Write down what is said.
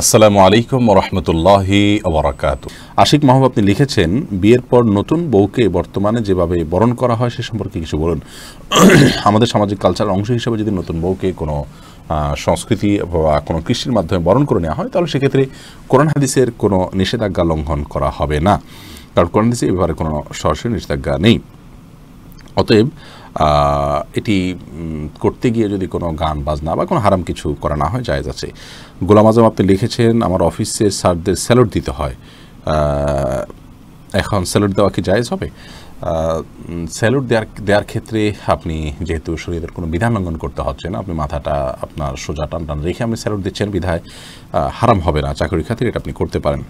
আসসালামু আলাইকুম রহমতুল্লাহি ওবরাকাত আশিক মাহবুব আপনি লিখেছেন বিয়ের পর নতুন বউকে বর্তমানে যেভাবে বরণ করা হয় সে সম্পর্কে কিছু বলুন আমাদের সামাজিক কালচারের অংশ হিসেবে যদি নতুন বউকে কোনো সংস্কৃতি বা কোনো কৃষির মাধ্যমে বরণ করে নেওয়া হয় তাহলে সেক্ষেত্রে কোরআন হাদিসের কোনো নিষেধাজ্ঞা লঙ্ঘন করা হবে না কারণ কোরআন হাদিসে এ ব্যাপারে কোনো সরাসরি নিষেধাজ্ঞা নেই অতএব এটি করতে গিয়ে যদি কোনো গান বাজনা বা কোনো হারাম কিছু করা না হয় যায় আছে গোলাম আজম আপনি লিখেছেন আমার অফিসে স্যারদের স্যালুট দিতে হয় এখন স্যালুট দেওয়া কি জায়জ হবে স্যালুট দেওয়ার দেওয়ার ক্ষেত্রে আপনি যেহেতু শরীরের কোনো বিধান লঙ্ঘন করতে হচ্ছে না আপনি মাথাটা আপনার সোজা টান টান রেখে আপনি স্যালুট দিচ্ছেন বিধায় হারাম হবে না চাকরির খাতির এটা আপনি করতে পারেন